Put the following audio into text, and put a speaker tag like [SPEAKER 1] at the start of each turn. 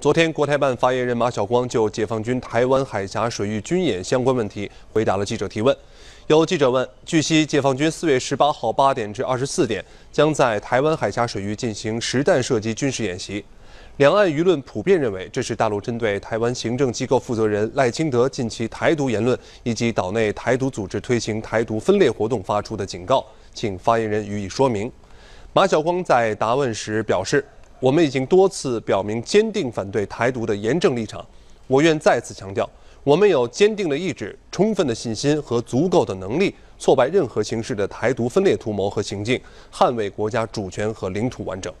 [SPEAKER 1] 昨天，国台办发言人马晓光就解放军台湾海峡水域军演相关问题回答了记者提问。有记者问：据悉，解放军四月十八号八点至二十四点将在台湾海峡水域进行实弹射击军事演习。两岸舆论普遍认为，这是大陆针对台湾行政机构负责人赖清德近期台独言论以及岛内台独组织推行台独分裂活动发出的警告，请发言人予以说明。马晓光在答问时表示。我们已经多次表明坚定反对台独的严正立场。我愿再次强调，我们有坚定的意志、充分的信心和足够的能力，挫败任何形式的台独分裂图谋和行径，捍卫国家主权和领土完整。